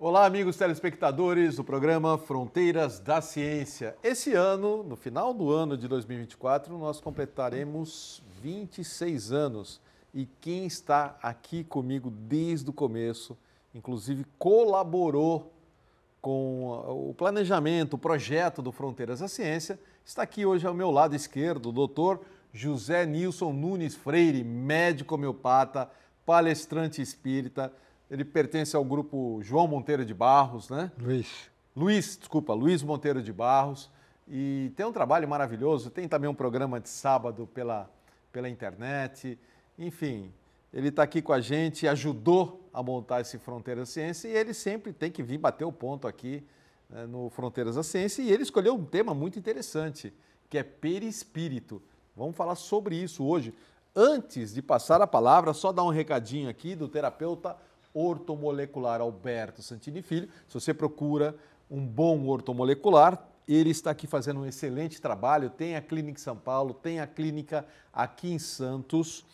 Olá, amigos telespectadores do programa Fronteiras da Ciência. Esse ano, no final do ano de 2024, nós completaremos 26 anos. E quem está aqui comigo desde o começo, inclusive colaborou com o planejamento, o projeto do Fronteiras da Ciência, está aqui hoje ao meu lado esquerdo, o doutor José Nilson Nunes Freire, médico homeopata, palestrante espírita ele pertence ao grupo João Monteiro de Barros, né? Luiz. Luiz, desculpa, Luiz Monteiro de Barros. E tem um trabalho maravilhoso, tem também um programa de sábado pela, pela internet. Enfim, ele está aqui com a gente, ajudou a montar esse Fronteiras da Ciência e ele sempre tem que vir bater o ponto aqui né, no Fronteiras da Ciência. E ele escolheu um tema muito interessante, que é perispírito. Vamos falar sobre isso hoje. Antes de passar a palavra, só dar um recadinho aqui do terapeuta ortomolecular Alberto Santini Filho. Se você procura um bom ortomolecular, ele está aqui fazendo um excelente trabalho. Tem a Clínica São Paulo, tem a clínica aqui em Santos.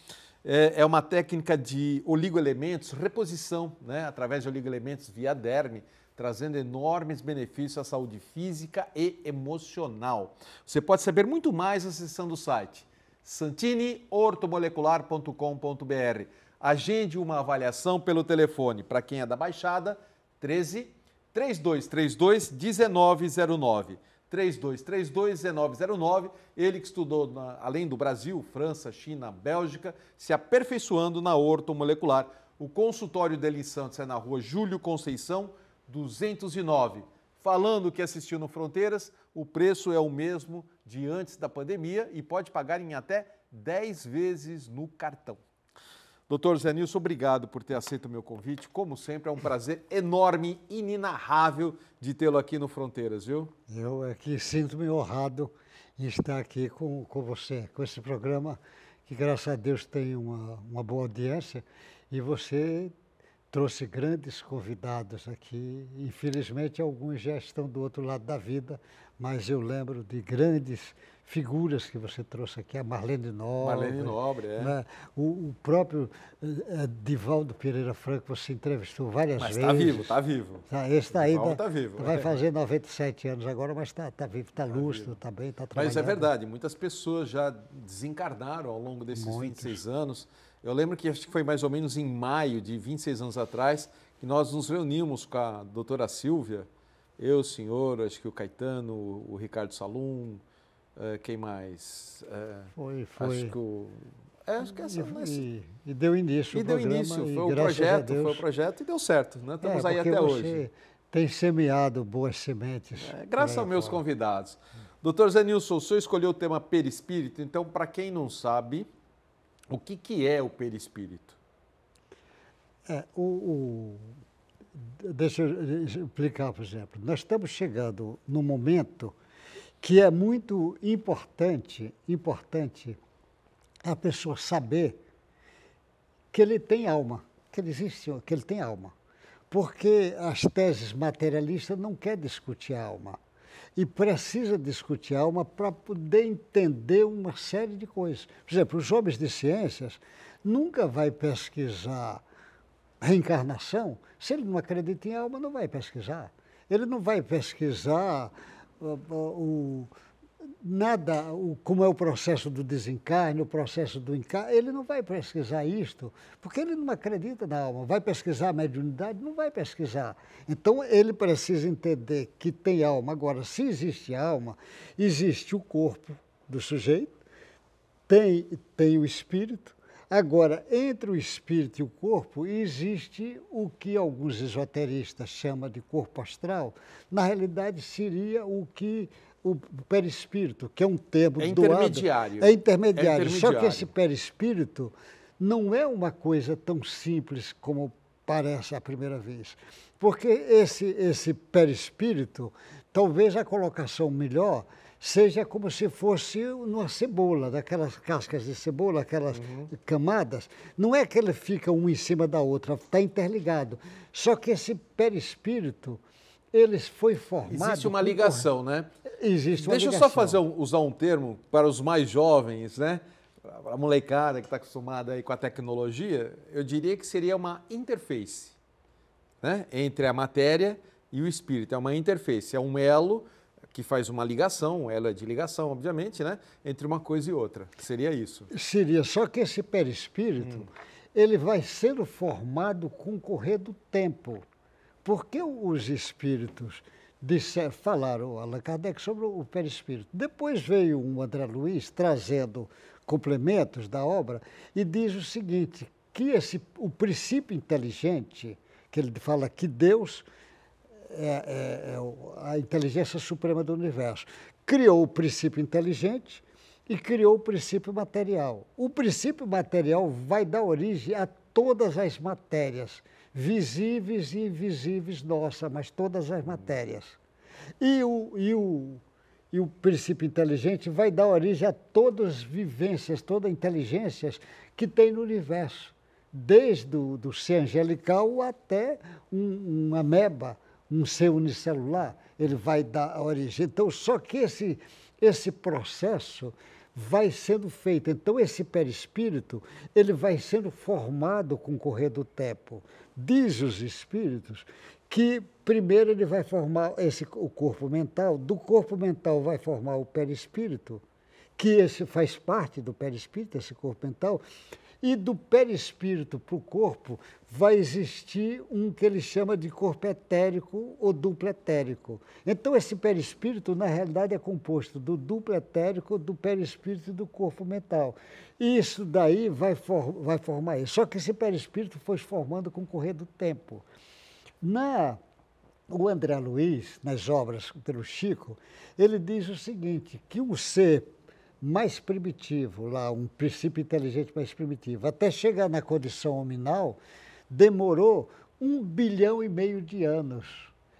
É, é uma técnica de oligoelementos, reposição, né? através de oligoelementos via derme, trazendo enormes benefícios à saúde física e emocional. Você pode saber muito mais acessando o site santiniortomolecular.com.br. Agende uma avaliação pelo telefone para quem é da Baixada 13 3232 1909. 3232-1909. Ele que estudou, na, além do Brasil, França, China, Bélgica, se aperfeiçoando na ortomolecular. O consultório dele em Santos é na rua Júlio Conceição, 209. Falando que assistiu no Fronteiras, o preço é o mesmo de antes da pandemia e pode pagar em até 10 vezes no cartão. Doutor Zé Nilson, obrigado por ter aceito o meu convite. Como sempre, é um prazer enorme, inenarrável de tê-lo aqui no Fronteiras, viu? Eu é que sinto-me honrado em estar aqui com, com você, com esse programa que, graças a Deus, tem uma, uma boa audiência e você trouxe grandes convidados aqui. Infelizmente, alguns já estão do outro lado da vida, mas eu lembro de grandes convidados figuras que você trouxe aqui, a Marlene Nobre. Marlene Nobre, é. Né? O, o, próprio uh, Divaldo Pereira Franco, você entrevistou várias mas tá vezes. Mas está vivo, está vivo. Tá, esse está aí. Tá, tá vivo, vai é. fazer 97 anos agora, mas está tá vivo, está tá, tá lustro, está bem, está trabalhando. Mas é verdade, muitas pessoas já desencarnaram ao longo desses Muitos. 26 anos. Eu lembro que acho que foi mais ou menos em maio de 26 anos atrás que nós nos reunimos com a doutora Silvia, eu, o senhor, acho que o Caetano, o Ricardo Salum, Uh, quem mais? Uh, foi, foi. Acho que o. É, acho que essa, e, mas... e, e deu início. E deu programa, início, foi o projeto, foi o projeto e deu certo. Né? Estamos é, aí até hoje. Tem semeado boas sementes. É, graças né, aos meus convidados. Doutor Zenilson, o senhor escolheu o tema perispírito, então, para quem não sabe, o que, que é o perispírito? É, o, o, deixa eu explicar, por exemplo. Nós estamos chegando no momento que é muito importante, importante a pessoa saber que ele tem alma, que ele existe, que ele tem alma. Porque as teses materialistas não querem discutir a alma. E precisa discutir a alma para poder entender uma série de coisas. Por exemplo, os homens de ciências nunca vai pesquisar reencarnação se ele não acredita em alma, não vai pesquisar. Ele não vai pesquisar o, nada, o, como é o processo do desencarne, o processo do encarne, ele não vai pesquisar isto, porque ele não acredita na alma. Vai pesquisar a mediunidade? Não vai pesquisar. Então, ele precisa entender que tem alma. Agora, se existe alma, existe o corpo do sujeito, tem, tem o espírito, Agora, entre o espírito e o corpo existe o que alguns esoteristas chamam de corpo astral. Na realidade, seria o que o perispírito, que é um termo é doado. Intermediário. É intermediário. É intermediário. Só que esse perispírito não é uma coisa tão simples como parece à primeira vez. Porque esse, esse perispírito, talvez a colocação melhor seja como se fosse uma cebola, daquelas cascas de cebola, aquelas uhum. camadas. Não é que ele fica um em cima da outra, está interligado. Só que esse perispírito, ele foi formado... Existe uma ligação, por... né? Existe uma Deixa ligação. eu só fazer, usar um termo para os mais jovens, né? Para a molecada que está acostumada aí com a tecnologia, eu diria que seria uma interface né? entre a matéria e o espírito. É uma interface, é um elo que faz uma ligação, ela é de ligação, obviamente, né, entre uma coisa e outra. Seria isso? Seria, só que esse perispírito, hum. ele vai sendo formado com o correr do tempo. Porque os espíritos disser, falaram Allan Kardec sobre o perispírito. Depois veio um André Luiz trazendo complementos da obra e diz o seguinte, que esse, o princípio inteligente, que ele fala que Deus é, é, é a inteligência suprema do universo. Criou o princípio inteligente e criou o princípio material. O princípio material vai dar origem a todas as matérias, visíveis e invisíveis, nossa, mas todas as matérias. E o, e o, e o princípio inteligente vai dar origem a todas as vivências, todas as inteligências que tem no universo desde o ser angelical até um, um ameba, um ser unicelular, ele vai dar a origem. Então, só que esse, esse processo vai sendo feito. Então, esse perispírito, ele vai sendo formado com o correr do tempo. Diz os espíritos que primeiro ele vai formar esse, o corpo mental, do corpo mental vai formar o perispírito, que esse faz parte do perispírito, esse corpo mental, e do perispírito para o corpo vai existir um que ele chama de corpo etérico ou duplo etérico. Então, esse perispírito, na realidade, é composto do duplo etérico, do perispírito e do corpo mental. E isso daí vai, for, vai formar isso. Só que esse perispírito foi se formando com o correr do tempo. Na o André Luiz, nas obras pelo Chico, ele diz o seguinte, que um ser mais primitivo, lá um princípio inteligente mais primitivo, até chegar na condição hominal, demorou um bilhão e meio de anos.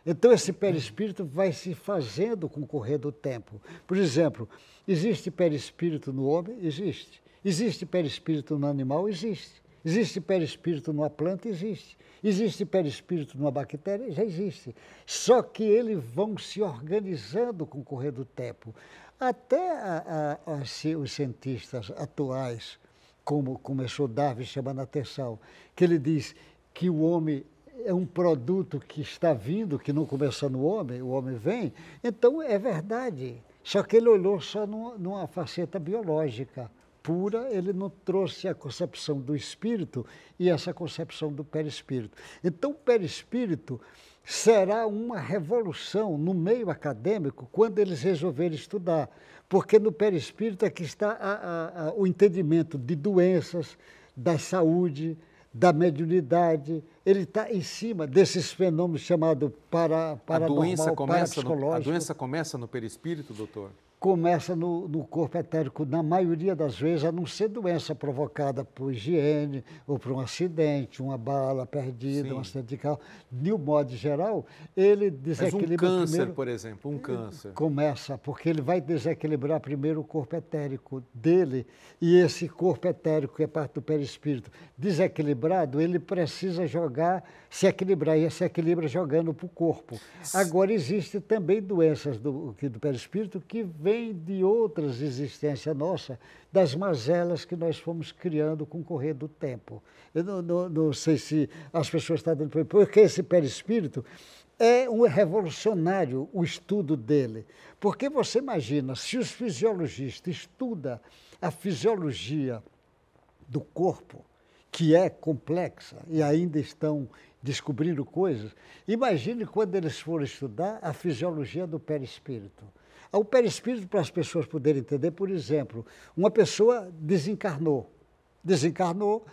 Então esse perispírito vai se fazendo com o correr do tempo. Por exemplo, existe perispírito no homem? Existe. Existe perispírito no animal? Existe. Existe perispírito numa planta? Existe. Existe perispírito numa bactéria? Já existe. Só que eles vão se organizando com o correr do tempo. Até a, a, a, os cientistas atuais, como começou Darwin chamando a atenção, que ele diz que o homem é um produto que está vindo, que não começa no homem, o homem vem, então é verdade. Só que ele olhou só numa, numa faceta biológica pura, ele não trouxe a concepção do espírito e essa concepção do perispírito. Então, o perispírito será uma revolução no meio acadêmico quando eles resolverem estudar, porque no perispírito é que está a, a, a, o entendimento de doenças, da saúde, da mediunidade. Ele está em cima desses fenômenos chamados para, paranormal, a doença começa no, A doença começa no perispírito, doutor? começa no, no, corpo etérico, na maioria das vezes, a não ser doença provocada por higiene ou por um acidente, uma bala perdida, Sim. um acidente de carro. De um modo geral, ele desequilibra. Mas um câncer, primeiro, por exemplo, um câncer. Começa, porque ele vai desequilibrar primeiro o corpo etérico dele, e esse corpo etérico, que é parte do perispírito, desequilibrado, ele precisa jogar, se equilibrar, e se equilibra jogando para o corpo. Agora, existe também doenças do, do perispírito que além de outras existências nossa, das mazelas que nós fomos criando com o correr do tempo. Eu não, não, não sei se as pessoas estão dando porque esse perispírito é um revolucionário o estudo dele. Porque você imagina, se os fisiologistas estudam a fisiologia do corpo, que é complexa e ainda estão descobrindo coisas, imagine quando eles forem estudar a fisiologia do perispírito ao é perispírito para as pessoas poderem entender. Por exemplo, uma pessoa desencarnou. Desencarnou,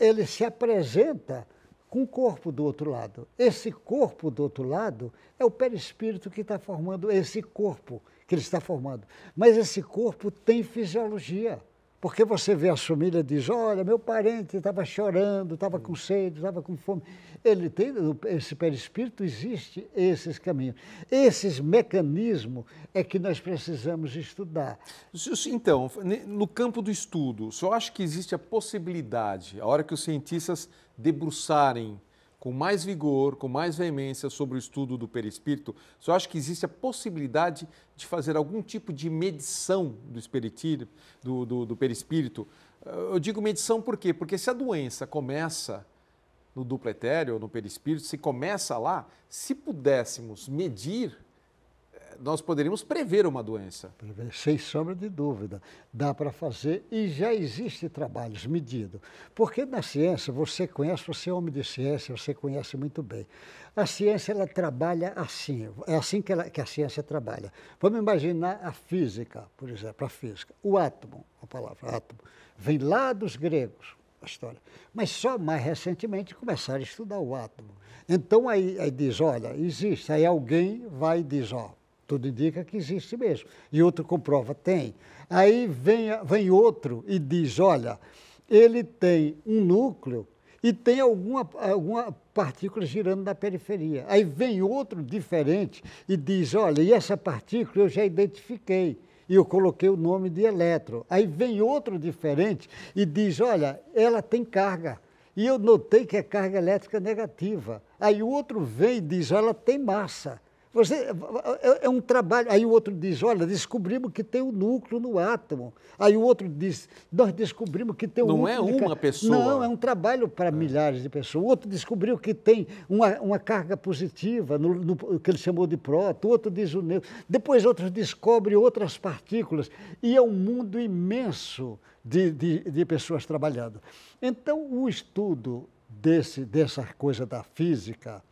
ele se apresenta com o corpo do outro lado. Esse corpo do outro lado é o perispírito que está formando esse corpo que ele está formando. Mas esse corpo tem fisiologia. Porque você vê a família, e diz, olha, meu parente estava chorando, estava com sede, estava com fome. Ele tem, esse perispírito existe esses caminhos. Esses mecanismos é que nós precisamos estudar. Então, no campo do estudo, só acho que existe a possibilidade, a hora que os cientistas debruçarem com mais vigor, com mais veemência sobre o estudo do perispírito, você acha que existe a possibilidade de fazer algum tipo de medição do, do, do, do perispírito? Eu digo medição por quê? Porque se a doença começa no duplo etéreo ou no perispírito, se começa lá, se pudéssemos medir nós poderíamos prever uma doença. Sem sombra de dúvida. Dá para fazer e já existe trabalhos medidos. Porque na ciência, você conhece, você é homem de ciência, você conhece muito bem. A ciência, ela trabalha assim, é assim que, ela, que a ciência trabalha. Vamos imaginar a física, por exemplo, a física. O átomo, a palavra átomo, vem lá dos gregos, a história. Mas só mais recentemente começaram a estudar o átomo. Então aí, aí diz, olha, existe. Aí alguém vai e diz, ó, tudo indica que existe mesmo. E outro comprova, tem. Aí vem, vem outro e diz: olha, ele tem um núcleo e tem alguma, alguma partícula girando na periferia. Aí vem outro diferente e diz: olha, e essa partícula eu já identifiquei. E eu coloquei o nome de elétron. Aí vem outro diferente e diz: olha, ela tem carga. E eu notei que é carga elétrica negativa. Aí o outro vem e diz: ela tem massa. Você, é, é, um trabalho. Aí o outro diz: olha, descobrimos que tem o um núcleo no átomo. Aí o outro diz: nós descobrimos que tem um. Não é uma de... pessoa. Não, é um trabalho para é. milhares de pessoas. O outro descobriu que tem uma, uma carga positiva, no, no, que ele chamou de próton. O outro diz o neutro. Depois outros descobrem outras partículas. E é um mundo imenso de, de, de pessoas trabalhando. Então, o estudo desse, dessa coisa da física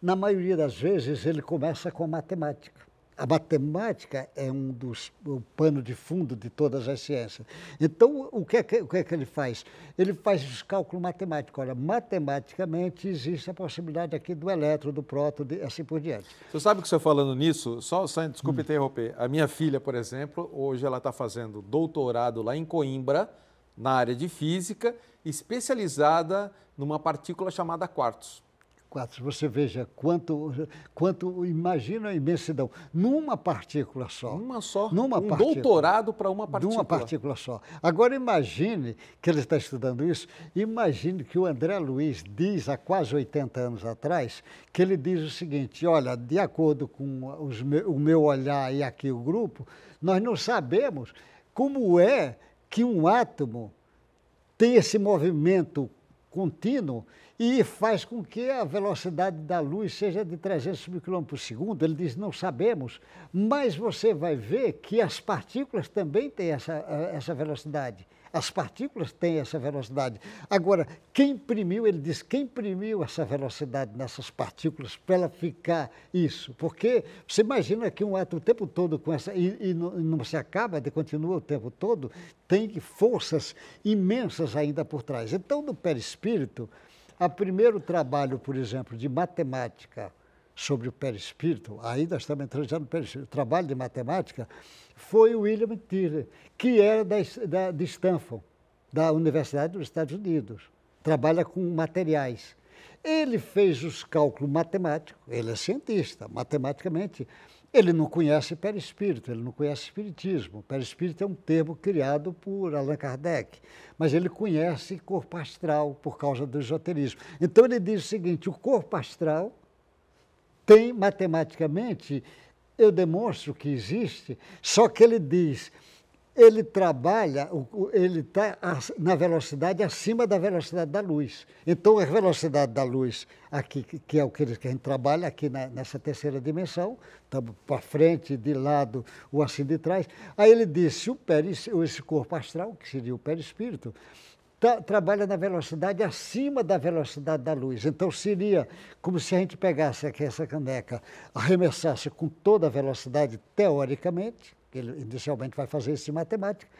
na maioria das vezes, ele começa com a matemática. A matemática é um dos o pano de fundo de todas as ciências. Então, o que, é que, o que é que ele faz? Ele faz os cálculos matemáticos. Olha, matematicamente existe a possibilidade aqui do elétron, do próton, de, assim por diante. Você sabe que você falando nisso, só, só desculpe hum. interromper. A minha filha, por exemplo, hoje ela está fazendo doutorado lá em Coimbra, na área de física, especializada numa partícula chamada quartos quatro. Você veja quanto, quanto imagina a imensidão. Numa partícula só. Uma só. Numa um partícula, doutorado para uma partícula. Numa partícula só. Agora imagine que ele está estudando isso. Imagine que o André Luiz diz há quase 80 anos atrás que ele diz o seguinte: olha, de acordo com os, o meu olhar e aqui o grupo, nós não sabemos como é que um átomo tem esse movimento contínuo e faz com que a velocidade da luz seja de 300 mil km por segundo. Ele diz, não sabemos, mas você vai ver que as partículas também têm essa, eh, essa velocidade. As partículas têm essa velocidade. Agora, quem imprimiu, ele diz, quem imprimiu essa velocidade nessas partículas para ela ficar isso? Porque você imagina que um átomo o tempo todo com essa. E, e não, não se acaba, continua o tempo todo, tem forças imensas ainda por trás. Então, no perispírito, o primeiro trabalho, por exemplo, de matemática sobre o perispírito, aí nós estamos entrando já no perispírito, trabalho de matemática, foi o William Tiller, que era da, da, de Stanford, da Universidade dos Estados Unidos. Trabalha com materiais. Ele fez os cálculos matemáticos, ele é cientista, matematicamente. Ele não conhece perispírito, ele não conhece espiritismo. Perispírito é um termo criado por Allan Kardec, mas ele conhece corpo astral por causa do esoterismo. Então ele diz o seguinte: o corpo astral tem matematicamente eu demonstro que existe, só que ele diz, ele trabalha, ele está na velocidade acima da velocidade da luz. Então, a velocidade da luz, aqui, que é o que a gente trabalha aqui na, nessa terceira dimensão, estamos tá para frente, de lado ou assim de trás. Aí ele disse: o esse corpo astral, que seria o perispírito, Tá, trabalha na velocidade acima da velocidade da luz. Então seria como se a gente pegasse aqui essa caneca, arremessasse com toda a velocidade, teoricamente, ele inicialmente vai fazer isso em matemática.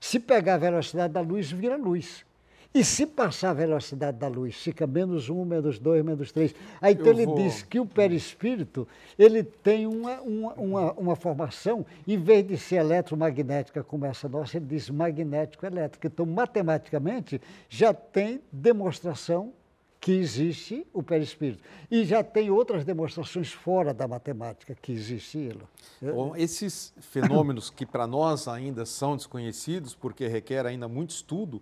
Se pegar a velocidade da luz, vira luz. E se passar a velocidade da luz, fica menos um, menos dois, menos três. Aí então, ele vou... diz que o perispírito ele tem uma, uma, uma, uma, formação, em vez de ser eletromagnética como essa nossa, ele diz magnético-elétrica. Então, matematicamente, já tem demonstração que existe o perispírito. E já tem outras demonstrações fora da matemática que existe ele. É. Bom, esses fenômenos que para nós ainda são desconhecidos, porque requer ainda muito estudo,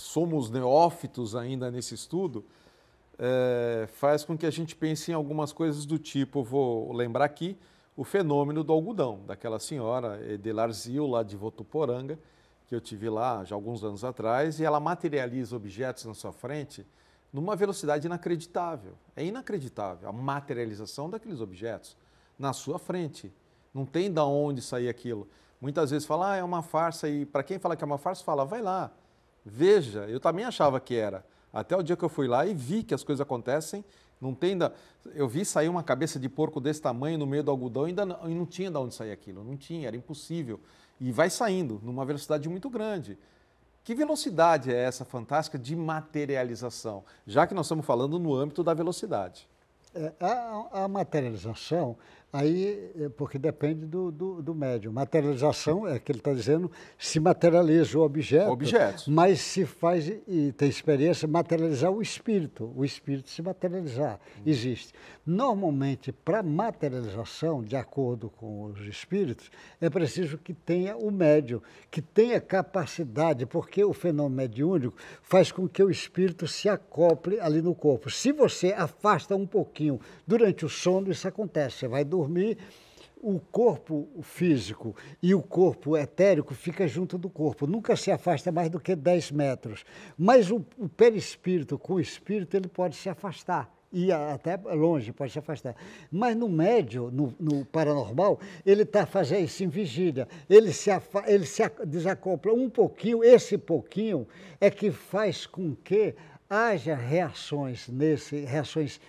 somos neófitos ainda nesse estudo, é, faz com que a gente pense em algumas coisas do tipo, vou lembrar aqui, o fenômeno do algodão, daquela senhora Edelarzil, lá de Votuporanga, que eu tive lá já alguns anos atrás, e ela materializa objetos na sua frente numa velocidade inacreditável. É inacreditável a materialização daqueles objetos na sua frente. Não tem da onde sair aquilo. Muitas vezes fala, ah, é uma farsa, e para quem fala que é uma farsa, fala, vai lá, Veja, eu também achava que era. Até o dia que eu fui lá e vi que as coisas acontecem. Não tem da... Eu vi sair uma cabeça de porco desse tamanho no meio do algodão e, ainda não... e não tinha de onde sair aquilo. Não tinha, era impossível. E vai saindo numa velocidade muito grande. Que velocidade é essa fantástica de materialização? Já que nós estamos falando no âmbito da velocidade. É, a, a materialização Aí, eh, porque depende do, do, do médium. Materialização é que ele está dizendo, se materializa o objeto, Objetos. mas se faz, e tem experiência, materializar o espírito. O espírito se materializar, hum. existe. Normalmente, para materialização, de acordo com os espíritos, é preciso que tenha o médium, que tenha capacidade, porque o fenômeno mediúnico faz com que o espírito se acople ali no corpo. Se você afasta um pouquinho durante o sono, isso acontece, você vai dormir dormir, o corpo físico e o corpo etérico fica junto do corpo, nunca se afasta mais do que 10 metros. Mas o, o perispírito com o espírito, ele pode se afastar e até longe, pode se afastar. Mas no médio, no, no paranormal, ele está fazendo isso em vigília. Ele se, ele se desacopla um pouquinho, esse pouquinho é que faz com que haja reações nesse, reações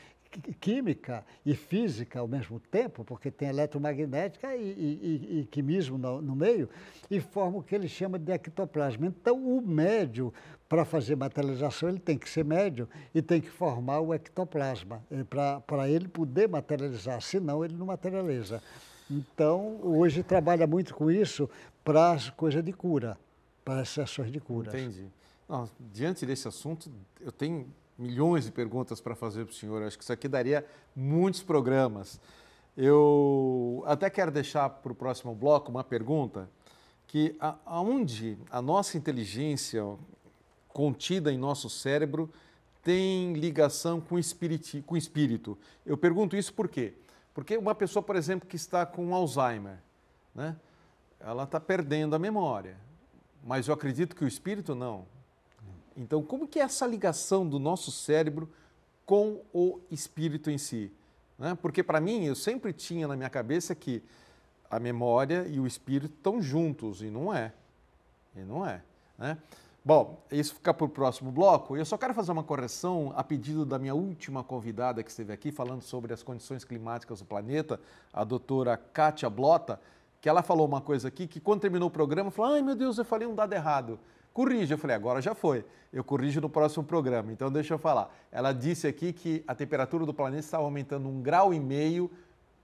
química e física ao mesmo tempo, porque tem eletromagnética e, e, e quimismo no, no, meio, e forma o que ele chama de ectoplasma. Então, o médio, para fazer materialização, ele tem que ser médio e tem que formar o ectoplasma, eh, para ele poder materializar, senão ele não materializa. Então, hoje trabalha muito com isso para as coisas de cura, para as sessões de cura. Entendi. Não, diante desse assunto, eu tenho milhões de perguntas para fazer para o senhor. Acho que isso aqui daria muitos programas. Eu até quero deixar para o próximo bloco uma pergunta que aonde a nossa inteligência contida em nosso cérebro tem ligação com, espiriti, com o espírito. Eu pergunto isso por quê? Porque uma pessoa, por exemplo, que está com Alzheimer, né? ela está perdendo a memória. Mas eu acredito que o espírito não. Então, como que é essa ligação do nosso cérebro com o espírito em si? Né? Porque para mim, eu sempre tinha na minha cabeça que a memória e o espírito estão juntos, e não é. E não é. Né? Bom, isso fica para o próximo bloco. Eu só quero fazer uma correção a pedido da minha última convidada que esteve aqui, falando sobre as condições climáticas do planeta, a doutora Kátia Blota, que ela falou uma coisa aqui que quando terminou o programa, falou, ai meu Deus, eu falei um dado errado corrige. Eu falei, agora já foi. Eu corrijo no próximo programa. Então deixa eu falar. Ela disse aqui que a temperatura do planeta estava aumentando um grau e meio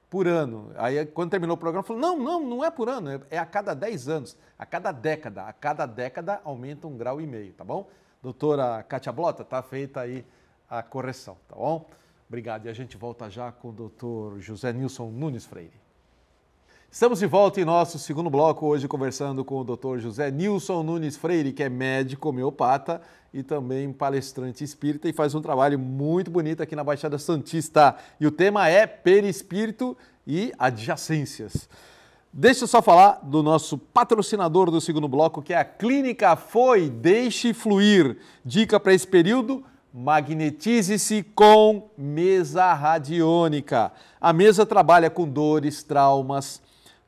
por ano. Aí quando terminou o programa, falou: não, não, não é por ano, é, é a cada 10 anos, a cada década. A cada década aumenta um grau e meio, tá bom? Doutora Cátia Blota, tá feita aí a correção, tá bom? Obrigado. E a gente volta já com o doutor José Nilson Nunes Freire. Estamos de volta em nosso segundo bloco, hoje conversando com o Dr. José Nilson Nunes Freire, que é médico homeopata e também palestrante espírita e faz um trabalho muito bonito aqui na Baixada Santista. E o tema é perispírito e adjacências. Deixa eu só falar do nosso patrocinador do segundo bloco, que é a Clínica Foi Deixe Fluir. Dica para esse período: magnetize-se com mesa radiônica. A mesa trabalha com dores, traumas,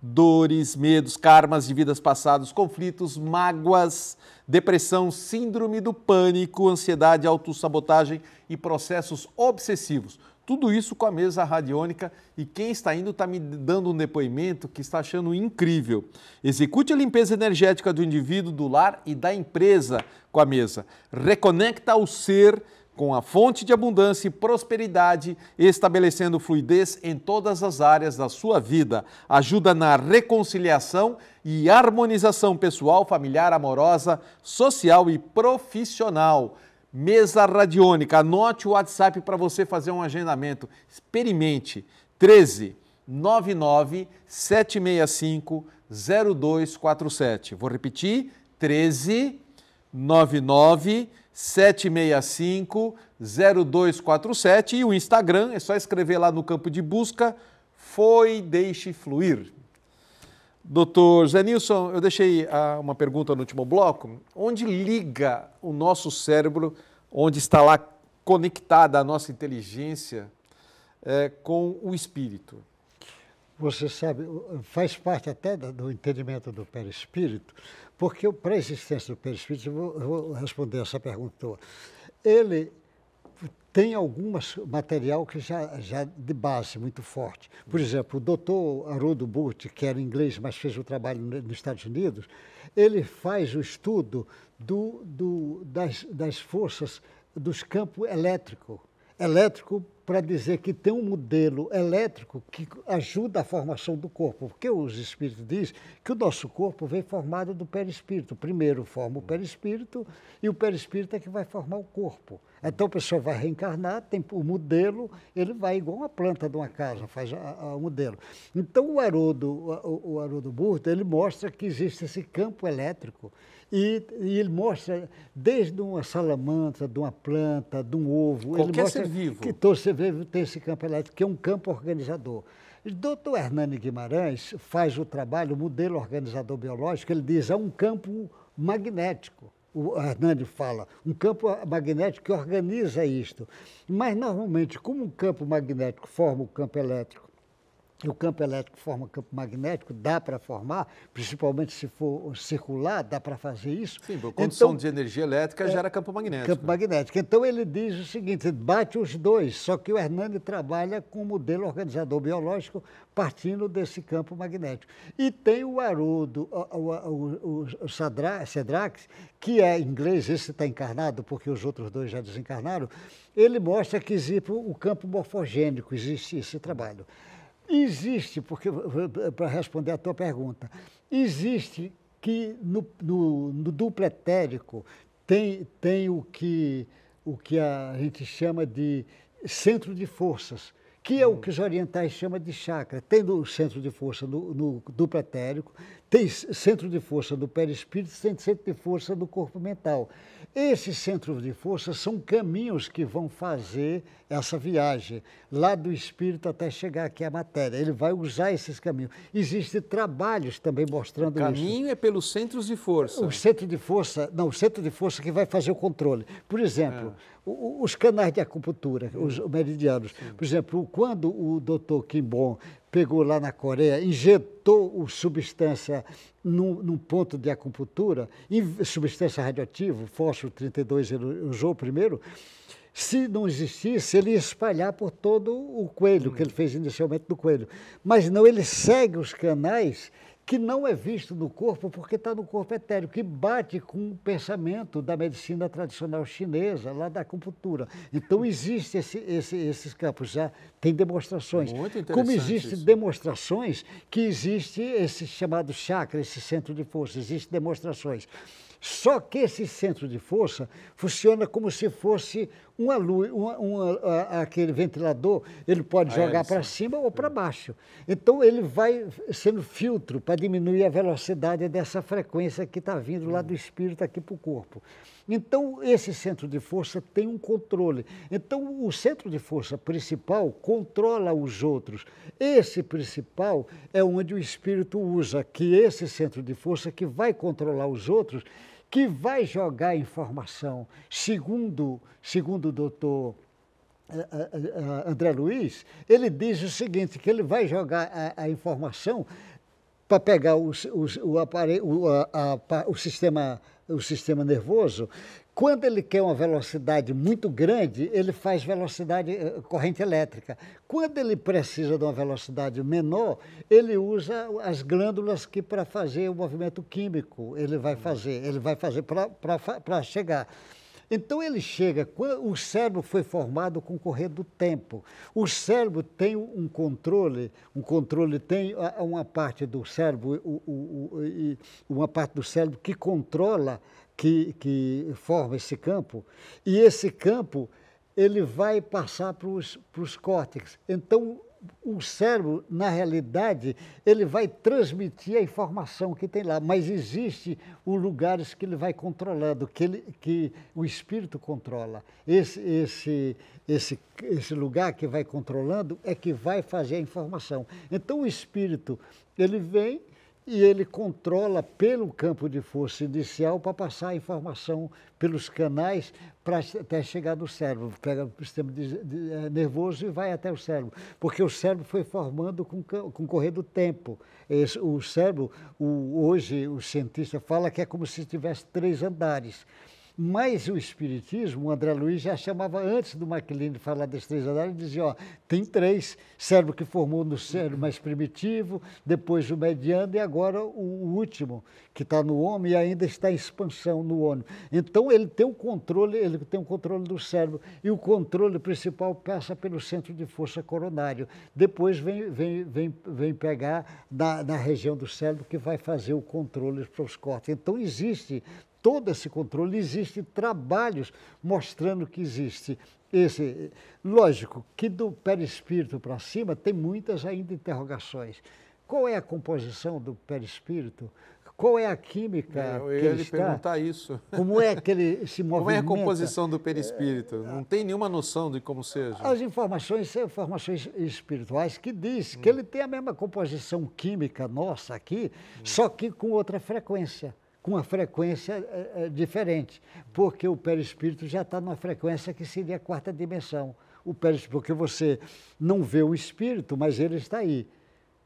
dores, medos, karmas de vidas passadas, conflitos, mágoas, depressão, síndrome do pânico, ansiedade, autossabotagem e processos obsessivos. Tudo isso com a mesa radiônica e quem está indo está me dando um depoimento que está achando incrível. Execute a limpeza energética do indivíduo, do lar e da empresa com a mesa. Reconecta o ser com a fonte de abundância e prosperidade, estabelecendo fluidez em todas as áreas da sua vida. Ajuda na reconciliação e harmonização pessoal, familiar, amorosa, social e profissional. Mesa Radiônica, anote o WhatsApp para você fazer um agendamento. Experimente 13 99 765 0247. Vou repetir: 13 99 765 765 0247 e o Instagram, é só escrever lá no campo de busca, foi deixe fluir. Doutor Zé Nilson, eu deixei ah, uma pergunta no último bloco. Onde liga o nosso cérebro, onde está lá conectada a nossa inteligência é, com o espírito? Você sabe, faz parte até do entendimento do perispírito, porque para a existência do perispírito, eu vou, eu vou responder essa pergunta Ele tem algum material que já, já de base muito forte. Por exemplo, o doutor Haroldo Burt, que era inglês, mas fez o trabalho nos Estados Unidos, ele faz o estudo do, do, das, das forças dos campos elétrico, elétrico para dizer que tem um modelo elétrico que ajuda a formação do corpo, porque os espíritos dizem que o nosso corpo vem formado do perispírito. Primeiro forma o perispírito e o perispírito é que vai formar o corpo. Então a pessoa vai reencarnar, tem o modelo, ele vai igual uma planta de uma casa, faz o modelo. Então o Haroldo, o, o Haroldo Burto, ele mostra que existe esse campo elétrico e, e, ele mostra desde uma salamandra, de uma planta, de um ovo. Qualquer ele mostra ser vivo. Que todo ser veio ter esse elétrico que é um campo organizador. doutor Hernani Guimarães faz o trabalho, o modelo organizador biológico, ele diz, é um campo magnético o Hernani fala, um campo magnético que organiza isto. Mas, normalmente, como um campo magnético forma o um campo elétrico que o campo elétrico forma campo magnético, dá para formar, principalmente se for circular, dá para fazer isso. Sim, a condição então, de energia elétrica é, gera campo é, magnético. Campo né? magnético. Então ele diz o seguinte, bate os dois, só que o Hernani trabalha com o modelo organizador biológico partindo desse campo magnético. E tem o Haroldo, o, o, o, o que é inglês, esse está encarnado porque os outros dois já desencarnaram, ele mostra que existe o campo morfogênico, existe esse trabalho. Existe, porque para responder a tua pergunta, existe que no, no, no duplo etérico tem, tem o, que, o que a gente chama de centro de forças, que é o hum. que os orientais chamam de chakra. Tem no centro de força no, no duplo etérico, tem centro de força do perispírito, tem centro de força do corpo mental. Esses centros de força são caminhos que vão fazer essa viagem, lá do espírito até chegar aqui à matéria. Ele vai usar esses caminhos. Existem trabalhos também mostrando isso. O caminho isso. é pelos centros de força. O centro de força, não, o centro de força que vai fazer o controle. Por exemplo, é. os canais de acupuntura, os meridianos. Sim. Por exemplo, quando o doutor Bon pegou lá na Coreia, injetou o substância num, num ponto de acupuntura, substância radioativa, fósforo 32 ele usou primeiro, se não existisse, ele ia espalhar por todo o coelho, que ele fez inicialmente no coelho. Mas não, ele segue os canais que não é visto no corpo porque está no corpo etéreo, que bate com o pensamento da medicina tradicional chinesa, lá da acupuntura. Então, existem esse, esse, esses campos, já tem demonstrações. Muito interessante Como existem demonstrações que existe esse chamado chakra, esse centro de força, existem demonstrações. Só que esse centro de força funciona como se fosse uma luz, uma, uma, aquele ventilador, ele pode ah, jogar é, para cima ou para hum. baixo. Então, ele vai sendo filtro para diminuir a velocidade dessa frequência que está vindo lá hum. do espírito aqui para o corpo. Então, esse centro de força tem um controle. Então, o centro de força principal controla os outros. Esse principal é onde o espírito usa, que é esse centro de força que vai controlar os outros que vai jogar informação, segundo, segundo o doutor eh, eh, eh, André Luiz, ele diz o seguinte, que ele vai jogar a, a informação para pegar os, os, o, aparelho, o, a, a, o, sistema, o sistema nervoso quando ele quer uma velocidade muito grande, ele faz velocidade eh, corrente elétrica. Quando ele precisa de uma velocidade menor, ele usa as glândulas que para fazer o movimento químico ele vai fazer, ele vai fazer para chegar. Então ele chega, o cérebro foi formado com o correr do tempo. O cérebro tem um controle, um controle tem uma parte do cérebro, uma parte do cérebro que controla que, que forma esse campo, e esse campo ele vai passar para os córtex. Então, o cérebro, na realidade, ele vai transmitir a informação que tem lá, mas existe os lugares que ele vai controlando, que, ele, que o espírito controla. Esse, esse, esse, esse lugar que vai controlando é que vai fazer a informação. Então o espírito, ele vem, e ele controla pelo campo de força inicial para passar a informação pelos canais para até chegar no cérebro, pega o sistema de, de, é, nervoso e vai até o cérebro, porque o cérebro foi formando com, com o correr do tempo. Esse, o cérebro, o, hoje o cientista fala que é como se tivesse três andares. Mas o Espiritismo, o André Luiz já chamava antes do McLean falar das três andares, ele dizia, ó, tem três, cérebro que formou no cérebro mais primitivo, depois o mediano e agora o último, que está no homem e ainda está em expansão no homem. Então ele tem o um controle, ele tem o um controle do cérebro e o controle principal passa pelo centro de força coronário. Depois vem, vem, vem, vem pegar na, na região do cérebro que vai fazer o controle para os cortes. Então existe todo esse controle, existem trabalhos mostrando que existe esse. Lógico que do perispírito para cima tem muitas ainda interrogações. Qual é a composição do perispírito? Qual é a química é, eu que ele está? perguntar isso. Como é que ele se movimenta? Como é a composição do perispírito? É, é. Não tem nenhuma noção de como seja. As informações são informações espirituais que diz hum. que ele tem a mesma composição química nossa aqui, hum. só que com outra frequência com uma frequência eh, eh, diferente, porque o perispírito já está numa frequência que seria a quarta dimensão. O perispírito, porque você não vê o espírito, mas ele está aí.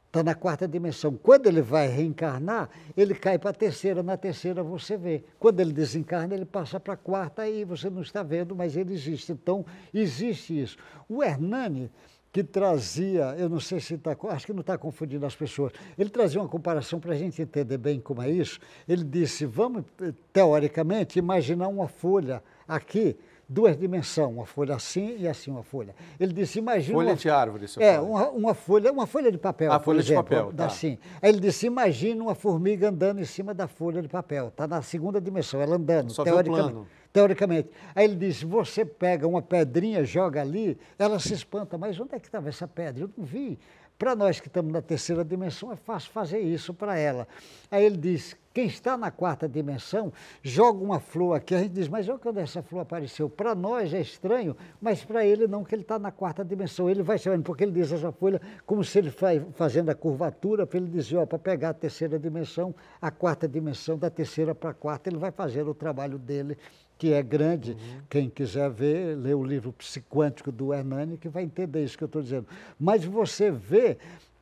Está na quarta dimensão. Quando ele vai reencarnar, ele cai para a terceira. Na terceira você vê. Quando ele desencarna, ele passa para a quarta e você não está vendo, mas ele existe. Então, existe isso. O Hernani, que trazia, eu não sei se está, acho que não está confundindo as pessoas, ele trazia uma comparação para a gente entender bem como é isso. Ele disse, vamos, eh, teoricamente, imaginar uma folha aqui, duas dimensões, uma folha assim e assim uma folha. Ele disse, imagina... Folha uma, de árvore, você É, uma, uma, folha, uma folha de papel, A folha exemplo, de papel, tá. Assim. Aí ele disse, imagina uma formiga andando em cima da folha de papel, está na segunda dimensão, ela andando, Só teoricamente. Vê o plano teoricamente. Aí ele diz: você pega uma pedrinha, joga ali, ela se espanta, mas onde é que estava essa pedra? Eu não vi. Para nós que estamos na terceira dimensão, é fácil fazer isso para ela. Aí ele diz: quem está na quarta dimensão, joga uma flor aqui. A gente diz, mas olha quando essa flor apareceu. Para nós é estranho, mas para ele não, que ele está na quarta dimensão. Ele vai sabendo, porque ele diz essa folha como se ele vai fazendo a curvatura, para ele dizer, ó, para pegar a terceira dimensão, a quarta dimensão, da terceira para a quarta, ele vai fazer o trabalho dele que é grande. Uhum. Quem quiser ver, lê o livro Psiquântico do Hernani, que vai entender isso que eu estou dizendo. Mas você vê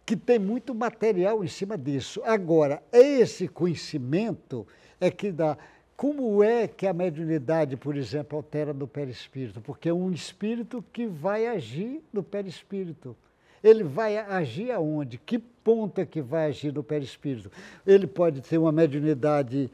que tem muito material em cima disso. Agora, esse conhecimento é que dá. Como é que a mediunidade, por exemplo, altera no perispírito? Porque é um espírito que vai agir no perispírito. Ele vai agir aonde? Que ponta é que vai agir no perispírito? Ele pode ter uma mediunidade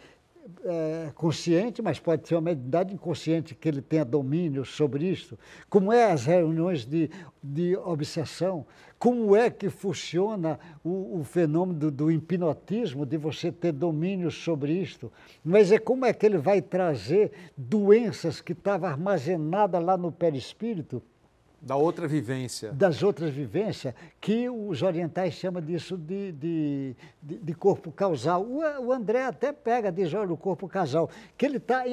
é, consciente, mas pode ser uma idade inconsciente que ele tenha domínio sobre isso. Como é as reuniões de, de obsessão? Como é que funciona o, o fenômeno do, do hipnotismo, de você ter domínio sobre isto? Mas é como é que ele vai trazer doenças que estavam armazenadas lá no perispírito da outra vivência. Das outras vivências, que os orientais chamam disso de, de, de, corpo causal. O, o, André até pega, diz, olha, o corpo causal, que ele está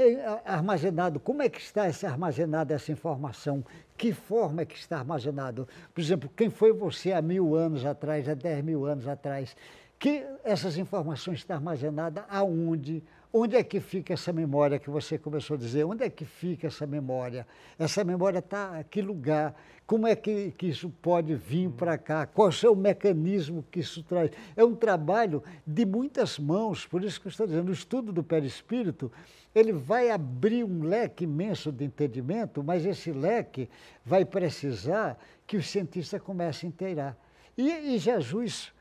armazenado. Como é que está essa, armazenada essa informação? Que forma é que está armazenado? Por exemplo, quem foi você há mil anos atrás, há dez mil anos atrás? Que essas informações estão armazenadas aonde? Onde é que fica essa memória que você começou a dizer? Onde é que fica essa memória? Essa memória está que lugar? Como é que, que isso pode vir hum. para cá? Qual é o mecanismo que isso traz? É um trabalho de muitas mãos, por isso que eu estou dizendo, o estudo do perispírito, ele vai abrir um leque imenso de entendimento, mas esse leque vai precisar que os cientistas comecem a inteirar. E, e Jesus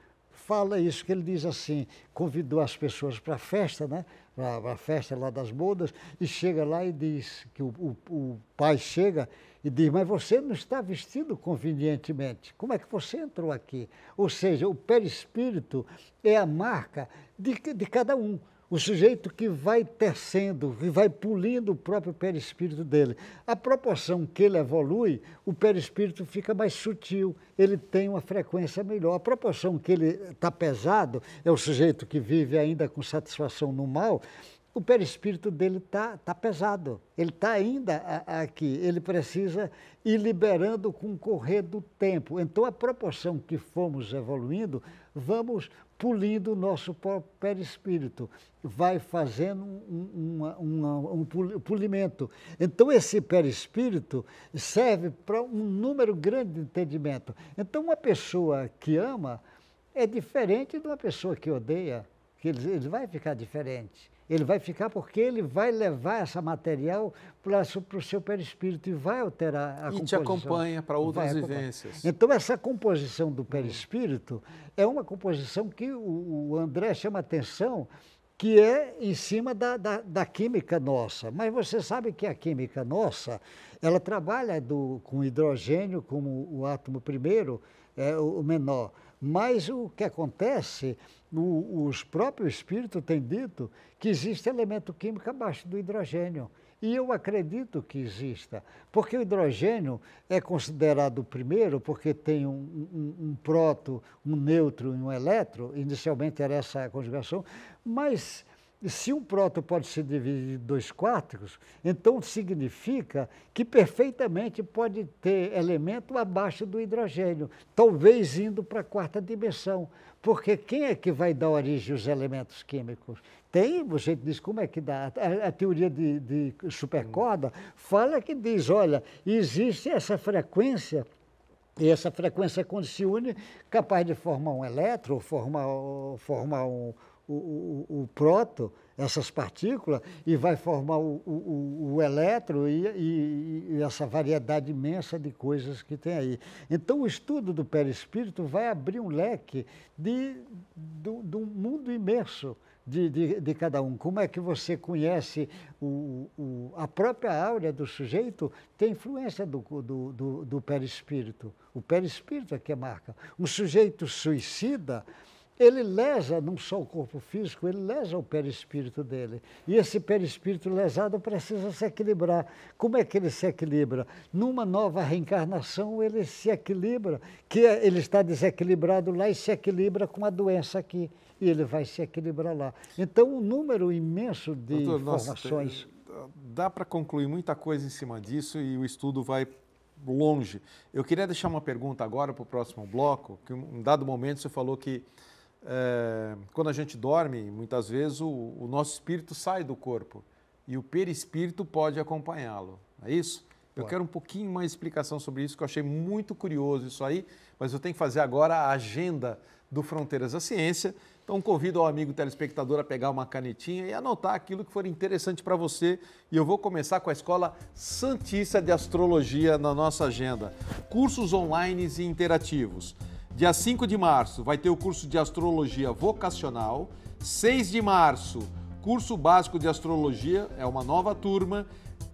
fala isso, que ele diz assim, convidou as pessoas para a festa, né? Para a festa lá das bodas, e chega lá e diz, que o, o, o pai chega e diz, mas você não está vestido convenientemente. Como é que você entrou aqui? Ou seja, o perispírito é a marca de, de cada um o sujeito que vai tecendo, que vai pulindo o próprio perispírito dele. À proporção que ele evolui, o perispírito fica mais sutil, ele tem uma frequência melhor. À proporção que ele está pesado, é o sujeito que vive ainda com satisfação no mal, o perispírito dele está tá pesado, ele está ainda aqui, ele precisa ir liberando com o correr do tempo. Então, a proporção que fomos evoluindo, vamos pulindo o nosso próprio perispírito, vai fazendo um, um, um, um polimento. Então, esse perispírito serve para um número grande de entendimento. Então, uma pessoa que ama é diferente de uma pessoa que odeia, que ele, ele vai ficar diferente. Ele vai ficar porque ele vai levar essa material para o seu perispírito e vai alterar a e composição. E te acompanha para outras vivências. Então, essa composição do perispírito é uma composição que o, o André chama atenção, que é em cima da, da, da, química nossa. Mas você sabe que a química nossa, ela trabalha do, com hidrogênio como o átomo primeiro, é, o menor. Mas o que acontece o, os próprios espíritos têm dito que existe elemento químico abaixo do hidrogênio. E eu acredito que exista, porque o hidrogênio é considerado o primeiro, porque tem um, um, um próton, um nêutron e um elétron, inicialmente era essa a conjugação, mas se um próton pode se dividir em dois quartos, então significa que perfeitamente pode ter elemento abaixo do hidrogênio, talvez indo para a quarta dimensão. Porque quem é que vai dar origem aos elementos químicos? Tem, você diz como é que dá. A, a teoria de, de supercorda fala que diz: olha, existe essa frequência e essa frequência, quando se une, capaz de formar um elétron, formar, formar um, o, o, o próton, essas partículas, e vai formar o, o, o elétron e, e, e, essa variedade imensa de coisas que tem aí. Então, o estudo do perispírito vai abrir um leque de, do, mundo imenso. De, de, de, cada um. Como é que você conhece o, o, a própria áurea do sujeito tem influência do, do, do, do perispírito. O perispírito é que marca. Um sujeito suicida, ele lesa não só o corpo físico, ele lesa o perispírito dele. E esse perispírito lesado precisa se equilibrar. Como é que ele se equilibra? Numa nova reencarnação, ele se equilibra, que é, ele está desequilibrado lá e se equilibra com a doença aqui. E ele vai se equilibrar lá. Então, um número imenso de Doutor, informações. Nossa, dá para concluir muita coisa em cima disso e o estudo vai longe. Eu queria deixar uma pergunta agora para o próximo bloco, que em um dado momento você falou que é, quando a gente dorme, muitas vezes o, o nosso espírito sai do corpo e o perispírito pode acompanhá-lo. É isso? Eu quero um pouquinho mais explicação sobre isso, que eu achei muito curioso isso aí, mas eu tenho que fazer agora a agenda do Fronteiras da Ciência. Então convido ao amigo telespectador a pegar uma canetinha e anotar aquilo que for interessante para você. E eu vou começar com a Escola Santista de Astrologia na nossa agenda. Cursos online e interativos. Dia 5 de março vai ter o curso de astrologia vocacional. 6 de março, curso básico de astrologia, é uma nova turma.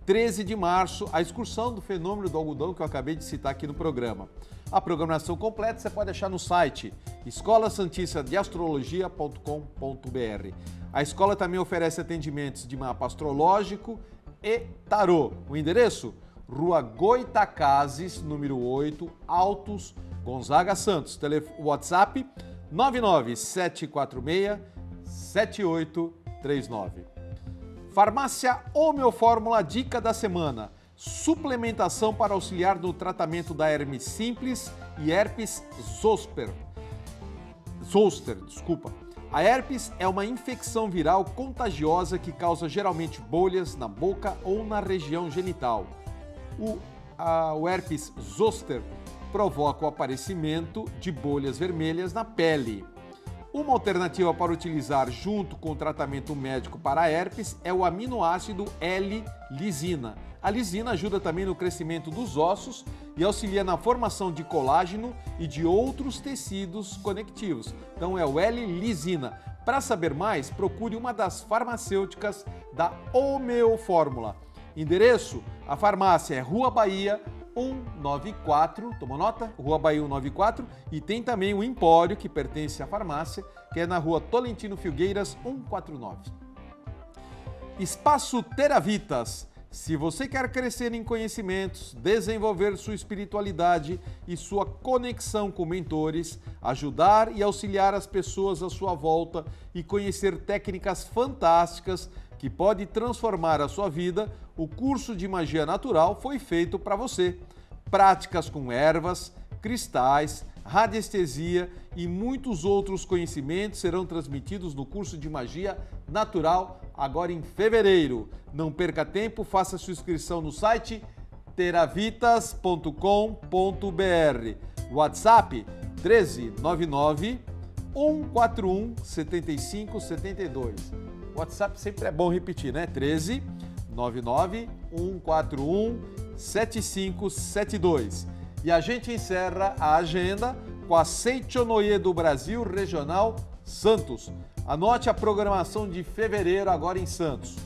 13 de março, a excursão do fenômeno do algodão que eu acabei de citar aqui no programa. A programação completa você pode achar no site escolasantista-de-astrologia.com.br. A escola também oferece atendimentos de mapa astrológico e tarô. O endereço? Rua Goitacazes, número 8, Altos, Gonzaga Santos. Telef... WhatsApp 997467839. 7839 Farmácia Homeofórmula, dica da semana. Suplementação para auxiliar no tratamento da herpes simples e herpes zoster. Zoster, desculpa. A herpes é uma infecção viral contagiosa que causa geralmente bolhas na boca ou na região genital. O, a, o herpes zoster provoca o aparecimento de bolhas vermelhas na pele. Uma alternativa para utilizar junto com o tratamento médico para herpes é o aminoácido L-lisina. A lisina ajuda também no crescimento dos ossos e auxilia na formação de colágeno e de outros tecidos conectivos. Então é o L-lisina. Para saber mais, procure uma das farmacêuticas da Homeofórmula. Endereço: a farmácia é Rua Bahia 194, tomou nota? Rua Bahia 194 e tem também o Empório, que pertence à farmácia, que é na Rua Tolentino Filgueiras 149. Espaço Teravitas. Se você quer crescer em conhecimentos, desenvolver sua espiritualidade e sua conexão com mentores, ajudar e auxiliar as pessoas à sua volta e conhecer técnicas fantásticas que pode transformar a sua vida, o curso de magia natural foi feito para você. Práticas com ervas, cristais, radiestesia e muitos outros conhecimentos serão transmitidos no curso de magia natural agora em fevereiro. Não perca tempo, faça sua inscrição no site teravitas.com.br. WhatsApp 1399 141 7572. WhatsApp sempre é bom repetir, né? 13 99 141 7572. E a gente encerra a agenda com a Seichonoye do Brasil Regional Santos. Anote a programação de fevereiro agora em Santos.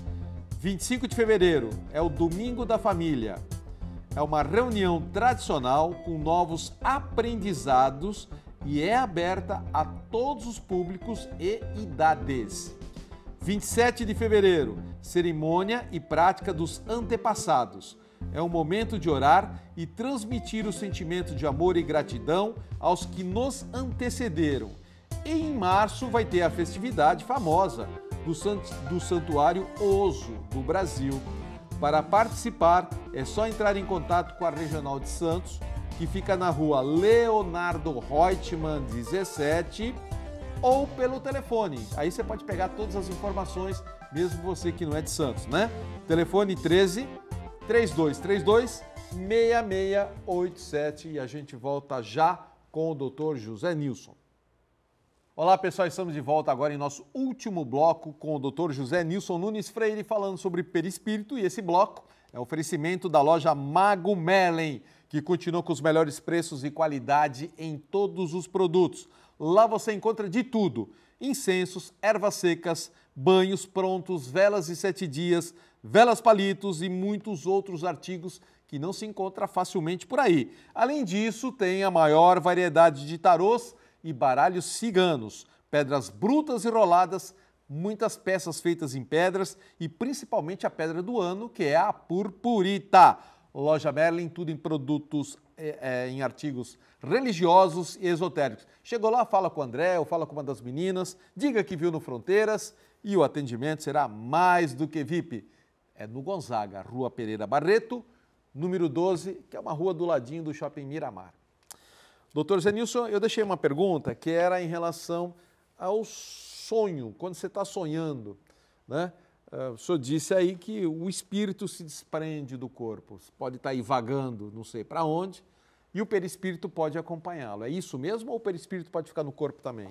25 de fevereiro é o Domingo da Família. É uma reunião tradicional com novos aprendizados e é aberta a todos os públicos e idades. 27 de fevereiro, cerimônia e prática dos antepassados. É um momento de orar e transmitir o sentimento de amor e gratidão aos que nos antecederam. E em março vai ter a festividade famosa do, sant... do Santuário Oso do Brasil. Para participar, é só entrar em contato com a Regional de Santos, que fica na rua Leonardo Reutemann 17, ou pelo telefone. Aí você pode pegar todas as informações, mesmo você que não é de Santos, né? Telefone 13 3232 6687 e a gente volta já com o Dr. José Nilson. Olá, pessoal, estamos de volta agora em nosso último bloco com o Dr. José Nilson Nunes Freire falando sobre perispírito e esse bloco é oferecimento da loja Mago Melen, que continua com os melhores preços e qualidade em todos os produtos. Lá você encontra de tudo: incensos, ervas secas, banhos prontos, velas de sete dias, velas palitos e muitos outros artigos que não se encontra facilmente por aí. Além disso, tem a maior variedade de tarôs e baralhos ciganos, pedras brutas e roladas, muitas peças feitas em pedras e principalmente a pedra do ano, que é a purpurita. Loja Merlin, tudo em produtos, é, é, em artigos religiosos e esotéricos. Chegou lá, fala com o André ou fala com uma das meninas, diga que viu no Fronteiras e o atendimento será mais do que VIP. É no Gonzaga, Rua Pereira Barreto, número 12, que é uma rua do ladinho do Shopping Miramar. Doutor Zenilson, eu deixei uma pergunta que era em relação ao sonho, quando você está sonhando, né? Ah, o senhor disse aí que o espírito se desprende do corpo, pode estar tá aí vagando, não sei para onde, e o perispírito pode acompanhá-lo. É isso mesmo ou o perispírito pode ficar no corpo também?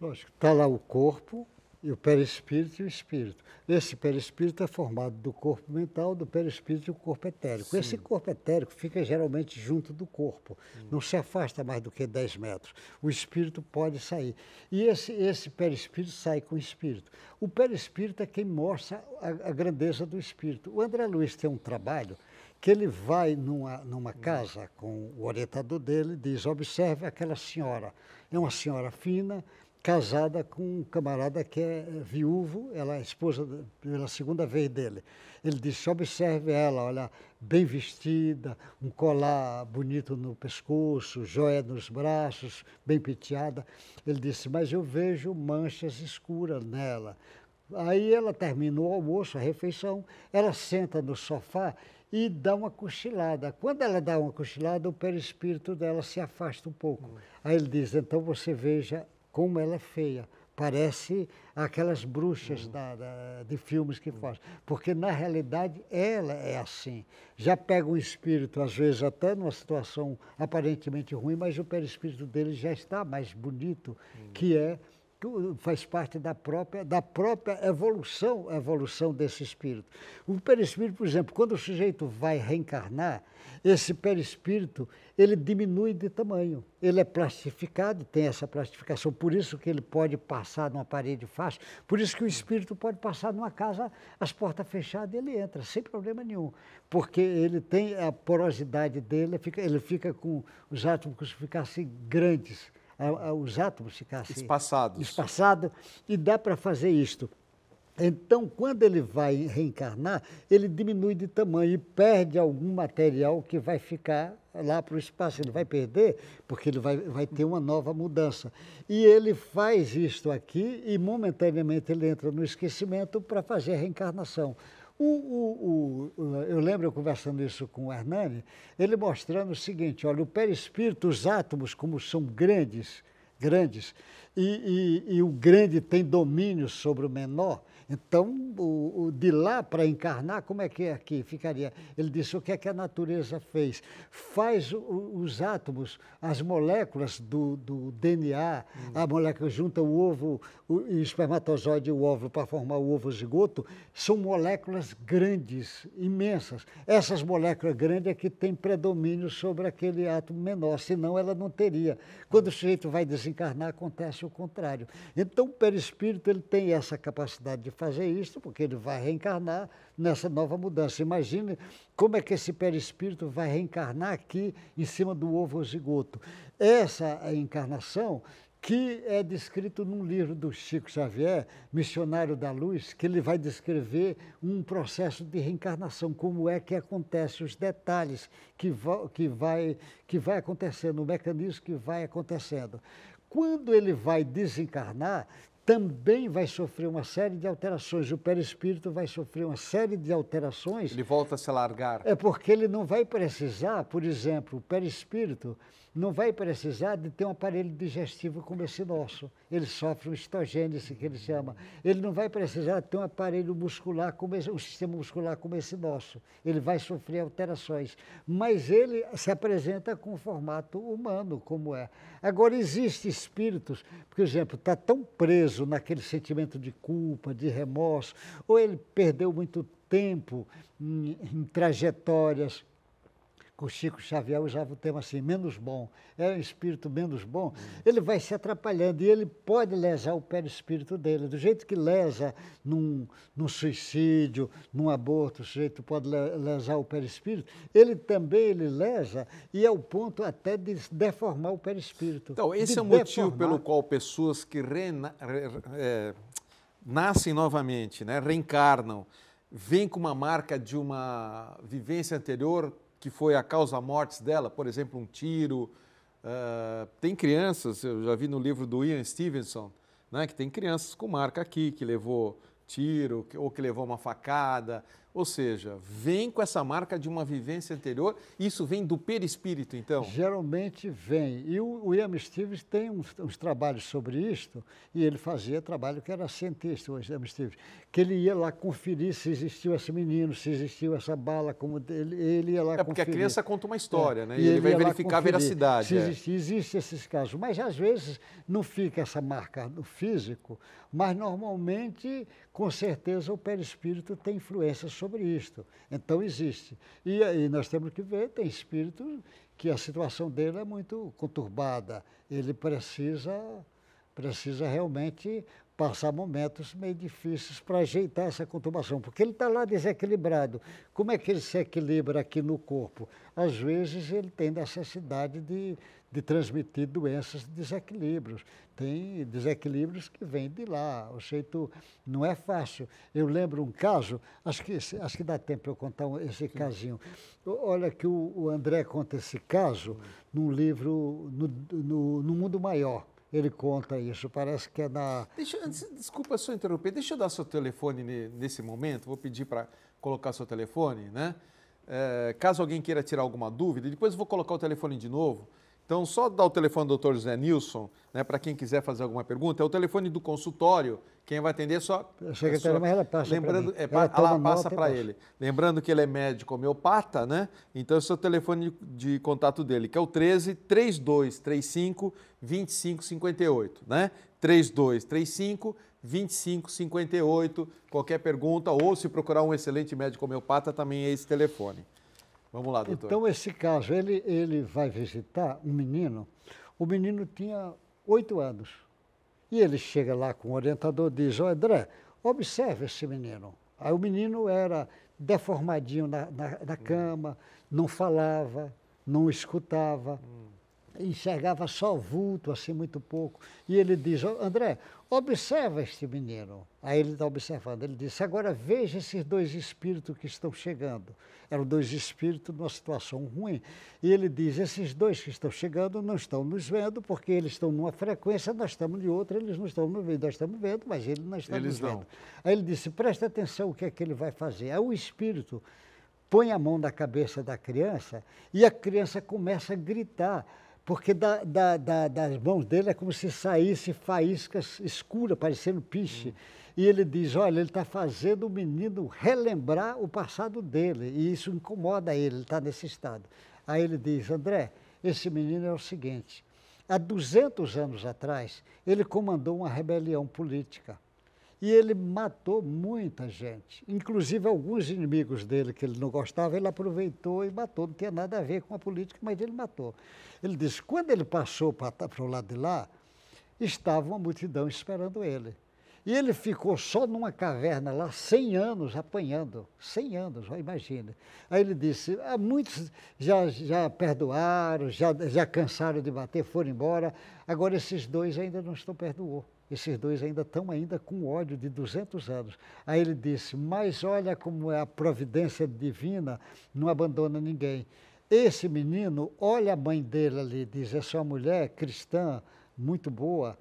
Lógico, está lá o corpo e o perispírito e o espírito. Esse perispírito é formado do corpo mental, do perispírito e do corpo etérico. Sim. Esse corpo etérico fica geralmente junto do corpo, hum. não se afasta mais do que 10 metros. O espírito pode sair. E esse, esse perispírito sai com o espírito. O perispírito é quem mostra a, a grandeza do espírito. O André Luiz tem um trabalho que ele vai numa, numa uhum. casa com o orientador dele e diz, observe aquela senhora, é uma senhora fina, casada com um camarada que é, é viúvo, ela é esposa pela segunda vez dele. Ele disse, observe ela, olha, bem vestida, um colar bonito no pescoço, joia nos braços, bem penteada. Ele disse, mas eu vejo manchas escuras nela. Aí ela terminou o almoço, a refeição, ela senta no sofá e dá uma cochilada. Quando ela dá uma cochilada, o perispírito dela se afasta um pouco. Uhum. Aí ele diz: então você veja como ela é feia. Parece aquelas bruxas uhum. da, da, de filmes que uhum. faz. Porque, na realidade, ela é assim. Já pega o espírito, às vezes, até numa situação aparentemente ruim, mas o perispírito dele já está mais bonito, hum. que é faz parte da própria, da própria evolução, evolução desse espírito. O perispírito, por exemplo, quando o sujeito vai reencarnar, esse perispírito, ele diminui de tamanho. Ele é plastificado, tem essa plastificação, por isso que ele pode passar numa parede fácil, por isso que o espírito pode passar numa casa, as portas fechadas, ele entra, sem problema nenhum, porque ele tem a porosidade dele, ele fica, ele fica com os átomos ficam assim grandes é, é os átomos ficassem espaçados. espaçado, e dá para fazer isto. Então, quando ele vai reencarnar, ele diminui de tamanho e perde algum material que vai ficar lá para o espaço. Ele vai perder, porque ele vai, vai ter uma nova mudança. E ele faz isto aqui e, momentaneamente, ele entra no esquecimento para fazer a reencarnação. O, o, o, eu lembro conversando isso com o Hernani, ele mostrando o seguinte: olha, o perispírito, os átomos, como são grandes, grandes, e, e, e o grande tem domínio sobre o menor, então o, de lá para encarnar, como é que é aqui? Ficaria. Ele disse: o que é que a natureza fez? Faz os átomos, as moléculas do, do DNA, hum. a molécula junta o ovo, o espermatozoide e o óvulo para formar o ovo zigoto são moléculas grandes, imensas. Essas moléculas grandes é que têm predomínio sobre aquele átomo menor, senão ela não teria. Quando o sujeito vai desencarnar, acontece o contrário. Então, o perispírito ele tem essa capacidade de fazer isso, porque ele vai reencarnar nessa nova mudança. Imagine como é que esse perispírito vai reencarnar aqui em cima do ovo zigoto. Essa encarnação que é descrito num livro do Chico Xavier, Missionário da Luz, que ele vai descrever um processo de reencarnação, como é que acontece, os detalhes que, que, vai, que vai acontecendo, o mecanismo que vai acontecendo. Quando ele vai desencarnar, também vai sofrer uma série de alterações. O perispírito vai sofrer uma série de alterações. Ele volta a se largar. É porque ele não vai precisar, por exemplo, o perispírito não vai precisar de ter um aparelho digestivo como esse nosso. Ele sofre um histogênese, que ele chama. Ele não vai precisar ter um aparelho muscular, como esse, um sistema muscular como esse nosso. Ele vai sofrer alterações. Mas ele se apresenta com o formato humano, como é. Agora, existem espíritos, por exemplo, está tão preso naquele sentimento de culpa, de remorso, ou ele perdeu muito tempo em, em trajetórias com o Chico Xavier usava o tema assim, menos bom, é um espírito menos bom, uhum. ele vai se atrapalhando e ele pode lesar o perispírito dele, do jeito que lesa num, num suicídio, num aborto, o sujeito pode lesar o perispírito, ele também ele lesa e é o ponto até de deformar o perispírito. Então, esse de é o motivo pelo qual pessoas que rena, re, é, nascem novamente, né, reencarnam, vêm com uma marca de uma vivência anterior que foi a causa mortes dela, por exemplo, um tiro. Uh, tem crianças, eu já vi no livro do Ian Stevenson, né, que tem crianças com marca aqui, que levou tiro, que, ou que levou uma facada. Ou seja, vem com essa marca de uma vivência anterior. Isso vem do perispírito, então? Geralmente vem. E o William Stevens tem uns, uns trabalhos sobre isto, e ele fazia trabalho que era cientista, o William Stevens, que ele ia lá conferir se existiu esse menino, se existiu essa bala, como ele, ele ia lá conferir. É porque conferir. a criança conta uma história, é. né? E, e ele, ele vai verificar a veracidade. Se é. existe esses casos. Mas às vezes não fica essa marca no físico, mas normalmente, com certeza, o perispírito tem influência sobre sobre isto. Então existe. E aí nós temos que ver, tem espírito que a situação dele é muito conturbada. Ele precisa, precisa realmente passar momentos meio difíceis para ajeitar essa conturbação, porque ele está lá desequilibrado. Como é que ele se equilibra aqui no corpo? Às vezes ele tem necessidade de, de transmitir doenças e desequilíbrios. Tem desequilíbrios que vêm de lá. O jeito não é fácil. Eu lembro um caso, acho que, acho que dá tempo eu contar esse casinho. Olha que o, o André conta esse caso num livro, no, no, no Mundo Maior ele conta isso. Parece que é na. Deixa, desculpa só interromper. Deixa eu dar seu telefone nesse momento. Vou pedir para colocar seu telefone, né? É, caso alguém queira tirar alguma dúvida, depois eu vou colocar o telefone de novo. Então, só dar o telefone do Dr. José Nilson, né, para quem quiser fazer alguma pergunta, é o telefone do consultório. Quem vai atender é só. Chega sua... É mas ela passa Lembrando, é, ela, passa para ele. Lembrando que ele é médico homeopata, né? Então, esse é o telefone de, de contato dele, que é o 13 3235 2558, né? 3235 2558. Qualquer pergunta, ou se procurar um excelente médico homeopata, também é esse telefone. Vamos lá, doutor. Então, esse caso, ele, ele vai visitar um menino. O menino tinha oito anos. E ele chega lá com o orientador e diz, ó, oh, André, observe esse menino. Aí o menino era deformadinho na, na, na cama, não falava, não escutava. Hum enxergava só vulto, assim, muito pouco. E ele diz, André, observa este menino. Aí ele está observando. Ele disse, agora veja esses dois espíritos que estão chegando. Eram dois espíritos numa situação ruim. E ele diz, esses dois que estão chegando não estão nos vendo, porque eles estão numa frequência, nós estamos de outra, eles não estão nos vendo. Nós estamos vendo, mas eles não estão eles nos não. vendo. Aí ele disse, presta atenção o que é que ele vai fazer. Aí o espírito põe a mão na cabeça da criança e a criança começa a gritar porque da, da, da, das mãos dele é como se saísse faíscas escuras, parecendo piche. E ele diz, olha, ele está fazendo o menino relembrar o passado dele, e isso incomoda ele, ele está nesse estado. Aí ele diz, André, esse menino é o seguinte, há 200 anos atrás, ele comandou uma rebelião política, e ele matou muita gente, inclusive alguns inimigos dele que ele não gostava, ele aproveitou e matou. Não tinha nada a ver com a política, mas ele matou. Ele disse: quando ele passou para o lado de lá, estava uma multidão esperando ele. E ele ficou só numa caverna lá 100 anos apanhando, 100 anos, ó, imagina. Aí ele disse, ah, muitos já, já perdoaram, já, já cansaram de bater, foram embora, agora esses dois ainda não estão perdoou. Esses dois ainda estão ainda com ódio de 200 anos. Aí ele disse: "Mas olha como é a providência divina, não abandona ninguém. Esse menino, olha a mãe dele ali, diz: "É sua mulher cristã, muito boa.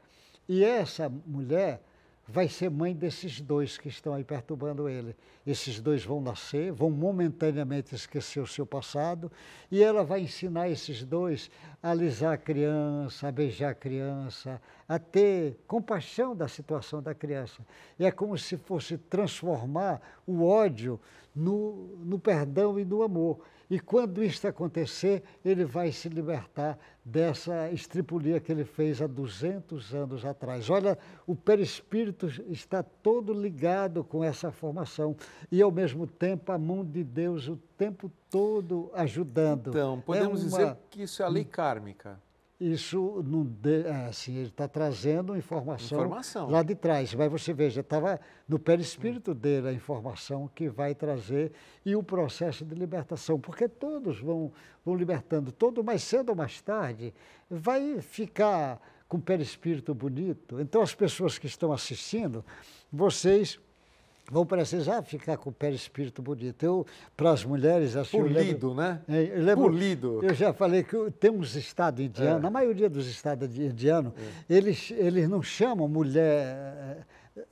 E essa mulher vai ser mãe desses dois que estão aí perturbando ele. Esses dois vão nascer, vão momentaneamente esquecer o seu passado, e ela vai ensinar esses dois a alisar a criança, a beijar a criança, a ter compaixão da situação da criança. E é como se fosse transformar o ódio no, no perdão e no amor. E quando isso acontecer, ele vai se libertar dessa estripulia que ele fez há 200 anos atrás. Olha, o perispírito está todo ligado com essa formação e, ao mesmo tempo, a mão de Deus o tempo todo ajudando. Então, podemos é uma... dizer que isso é a lei kármica isso não de, ah, assim, ele está trazendo informação, informação, lá de trás. Mas você veja, estava no perispírito hum. dele a informação que vai trazer e o processo de libertação, porque todos vão, vão libertando, todo mais cedo ou mais tarde vai ficar com o perispírito bonito. Então as pessoas que estão assistindo, vocês vão precisar ah, ficar com o perispírito bonito. Eu, para as mulheres, assim. Polido, eu lembro, né? É, eu lembro, Polido. Eu já falei que tem uns estados indianos, é. a maioria dos estados indianos, é. eles, eles não chamam mulher, eh,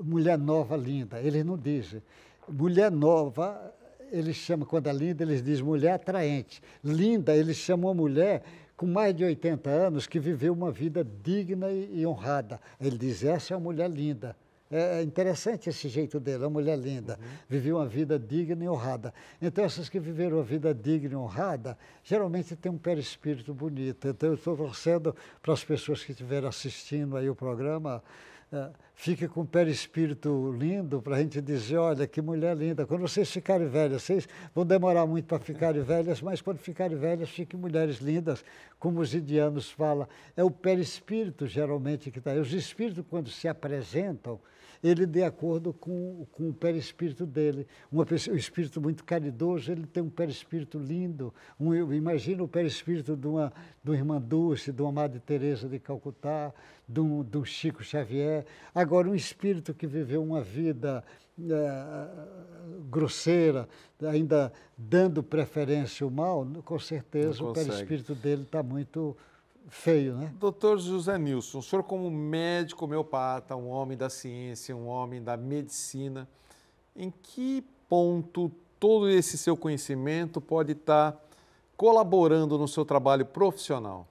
mulher nova linda, eles não dizem. Mulher nova, eles chamam, quando é linda, eles dizem mulher atraente. Linda, eles chamam a mulher com mais de 80 anos que viveu uma vida digna e, e honrada. Ele diz: essa é uma mulher linda. É, é interessante esse jeito dele, é uma mulher linda. Uhum. Viveu uma vida digna e honrada. Então, essas que viveram uma vida digna e honrada, geralmente têm um perispírito bonito. Então, eu estou torcendo para as pessoas que estiverem assistindo aí o programa, é, fique com um perispírito lindo para a gente dizer, olha, que mulher linda. Quando vocês ficarem velhas, vocês vão demorar muito para ficarem velhas, mas quando ficarem velhas, fiquem mulheres lindas, como os indianos falam. É o perispírito, geralmente, que está aí. Os espíritos, quando se apresentam, ele de acordo com, com o perispírito dele. Uma pessoa, um espírito muito caridoso, ele tem um perispírito lindo. Um, imagino o perispírito de uma, de uma irmã Dulce, de uma Madre Teresa de Calcutá, de um, de um Chico Xavier. Agora, um espírito que viveu uma vida é, grosseira, ainda dando preferência ao mal, com certeza o perispírito dele está muito feio, né? Doutor José Nilson, o senhor como médico homeopata, um homem da ciência, um homem da medicina, em que ponto todo esse seu conhecimento pode estar colaborando no seu trabalho profissional?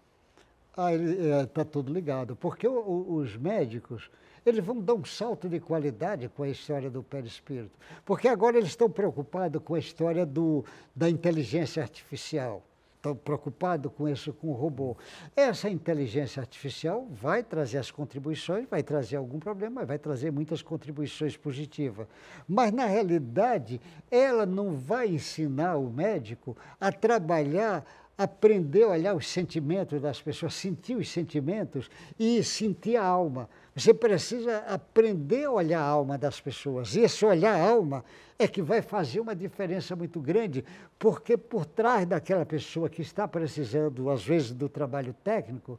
Ah, está é, tá tudo ligado, porque o, o, os médicos eles vão dar um salto de qualidade com a história do perispírito, porque agora eles estão preocupados com a história do, da inteligência artificial estão preocupado com isso, com o robô. Essa inteligência artificial vai trazer as contribuições, vai trazer algum problema, vai trazer muitas contribuições positivas. Mas, na realidade, ela não vai ensinar o médico a trabalhar aprender a olhar os sentimentos das pessoas, sentir os sentimentos e sentir a alma. Você precisa aprender a olhar a alma das pessoas. E esse olhar a alma é que vai fazer uma diferença muito grande, porque por trás daquela pessoa que está precisando, às vezes, do trabalho técnico,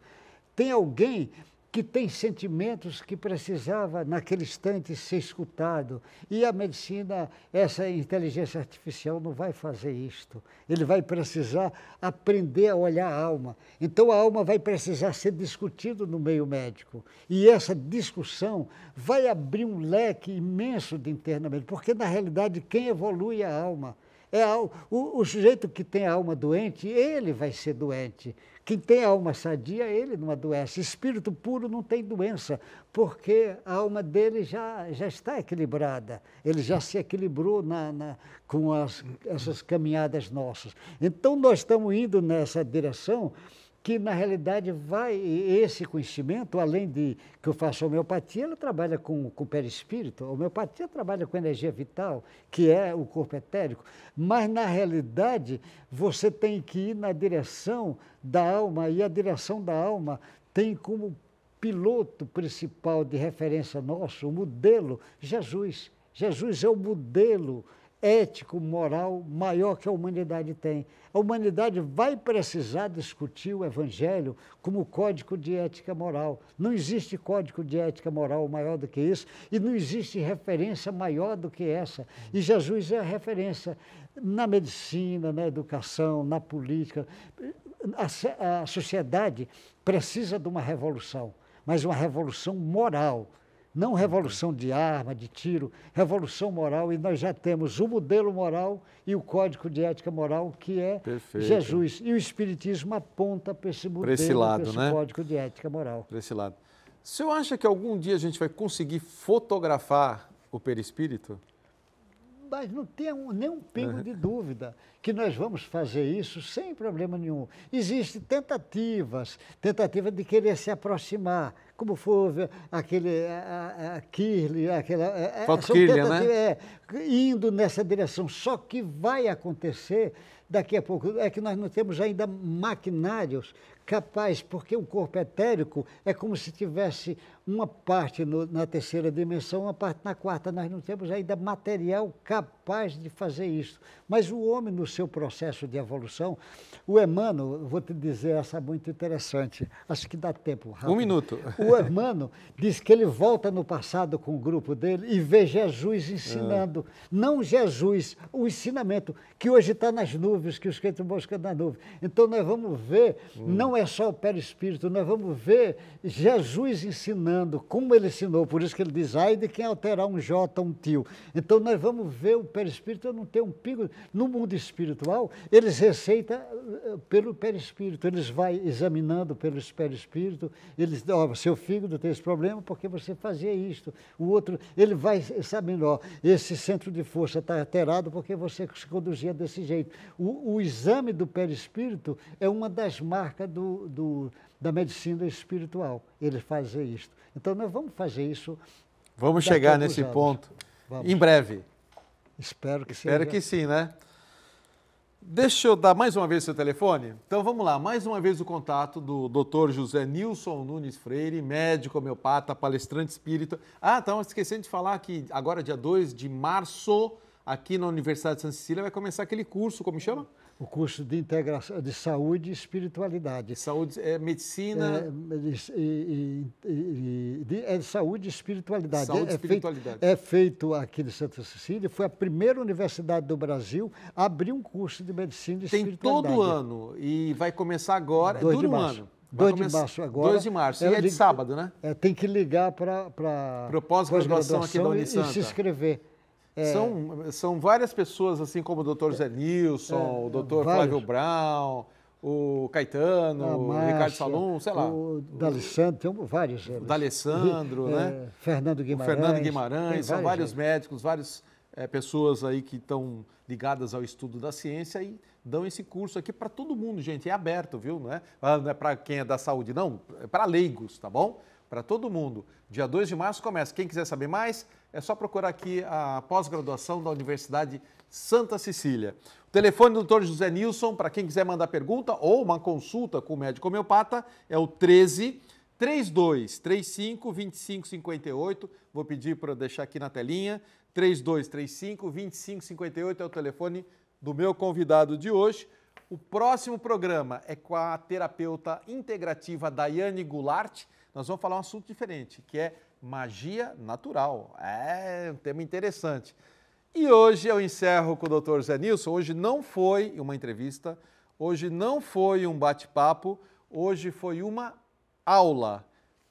tem alguém que tem sentimentos que precisava naquele instante ser escutado. E a medicina, essa inteligência artificial não vai fazer isto. Ele vai precisar aprender a olhar a alma. Então a alma vai precisar ser discutida no meio médico. E essa discussão vai abrir um leque imenso de internamento, porque na realidade quem evolui é a alma. É a, o, o sujeito que tem a alma doente, ele vai ser doente. Quem tem alma sadia, ele não adoece. Espírito puro não tem doença, porque a alma dele já, já está equilibrada. Ele já se equilibrou na, na com as, essas caminhadas nossas. Então, nós estamos indo nessa direção que na realidade vai esse conhecimento, além de que eu faço homeopatia, ela trabalha com, com o perispírito, a homeopatia trabalha com energia vital, que é o corpo etérico, mas na realidade você tem que ir na direção da alma, e a direção da alma tem como piloto principal de referência nosso, o modelo, Jesus. Jesus é o modelo ético, moral maior que a humanidade tem. A humanidade vai precisar discutir o Evangelho como código de ética moral. Não existe código de ética moral maior do que isso e não existe referência maior do que essa. E Jesus é a referência na medicina, na educação, na política. A, a sociedade precisa de uma revolução, mas uma revolução moral não revolução de arma, de tiro, revolução moral, e nós já temos o modelo moral e o código de ética moral, que é Perfeito. Jesus. E o Espiritismo aponta para esse modelo, para esse, lado, esse né? código de ética moral. Para esse lado. O senhor acha que algum dia a gente vai conseguir fotografar o perispírito? mas não tenha um, nenhum pingo de dúvida que nós vamos fazer isso sem problema nenhum. Existem tentativas, tentativa de querer se aproximar, como foi aquele a, Kirli, aquela é, é, Falta né? É, indo nessa direção. Só que vai acontecer daqui a pouco é que nós não temos ainda maquinários capaz, porque o corpo etérico é como se tivesse uma parte no, na terceira dimensão, uma parte na quarta. Nós não temos ainda material capaz de fazer isso. Mas o homem, no seu processo de evolução, o Emmanuel, vou te dizer essa muito interessante, acho que dá tempo. Rápido. Um minuto. O Emmanuel diz que ele volta no passado com o grupo dele e vê Jesus ensinando. Ah. Não Jesus, o ensinamento que hoje está nas nuvens, que os crentes buscam na nuvem. Então nós vamos ver, hum. não não é só o perispírito, nós vamos ver Jesus ensinando, como ele ensinou, por isso que ele diz, ai de quem alterar um J, um tio. Então nós vamos ver o perispírito, eu não tenho um pingo, no mundo espiritual, eles receitam eh, pelo perispírito, eles vão examinando pelo perispírito, eles, ó, seu fígado tem esse problema porque você fazia isto, o outro, ele vai sabendo, ó, esse centro de força está alterado porque você se conduzia desse jeito. O, o exame do perispírito é uma das marcas do do, do, da medicina espiritual, ele fazer isto. Então, nós vamos fazer isso. Vamos chegar nesse anos. ponto vamos. em breve. Espero que sim. Espero seja. que sim, né? Deixa eu dar mais uma vez seu telefone. Então vamos lá, mais uma vez o contato do Dr. José Nilson Nunes Freire, médico homeopata, palestrante espírita. Ah, estava tá, esquecendo de falar que agora, dia 2 de março, aqui na Universidade de Santa Cecília, vai começar aquele curso, como chama? o curso de integração de saúde e espiritualidade. Saúde é medicina. É, e, é de saúde e espiritualidade. Saúde e é espiritualidade. Feito, é feito aqui de Santa Cecília, foi a primeira universidade do Brasil a abrir um curso de medicina e Tem espiritualidade. Tem todo ano e vai começar agora, é Dois é todo de março. um ano. 2 de março agora. 2 de março, e é, é de sábado, né? É, tem que ligar para Propósito de graduação aqui da Unisanta. E se inscrever. É. São, são várias pessoas, assim como o Dr. Zé Nilson, é, o é, Dr. Vários. Flávio Brown, o Caetano, Márcia, o Ricardo Salum, sei lá. O D'Alessandro, tem vários. O D'Alessandro, é, né? Fernando Guimarães. O Fernando Guimarães, são vários, vários médicos, várias eh, pessoas aí que estão ligadas ao estudo da ciência e dão esse curso aqui para todo mundo, gente. É aberto, viu? Não é, ah, não é para quem é da saúde, não. É para leigos, tá bom? para todo mundo. Dia 2 de março começa. Quem quiser saber mais, é só procurar aqui a pós-graduação da Universidade Santa Cecília. O telefone do Dr. José Nilson, para quem quiser mandar pergunta ou uma consulta com o médico homeopata, é o 13 32 35 25 58. Vou pedir para deixar aqui na telinha. 32 35 25 58 é o telefone do meu convidado de hoje. O próximo programa é com a terapeuta integrativa Daiane Goulart nós vamos falar um assunto diferente, que é magia natural. É um tema interessante. E hoje eu encerro com o Dr. Zé Nilson. Hoje não foi uma entrevista, hoje não foi um bate-papo, hoje foi uma aula.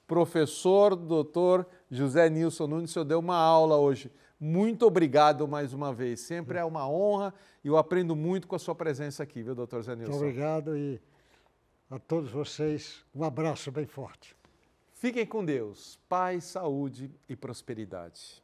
Professor Dr. José Nilson Nunes, eu deu uma aula hoje. Muito obrigado mais uma vez. Sempre é uma honra e eu aprendo muito com a sua presença aqui, viu, Dr. Zé Nilson? Muito obrigado e a todos vocês um abraço bem forte. Fiquem com Deus, paz, saúde e prosperidade.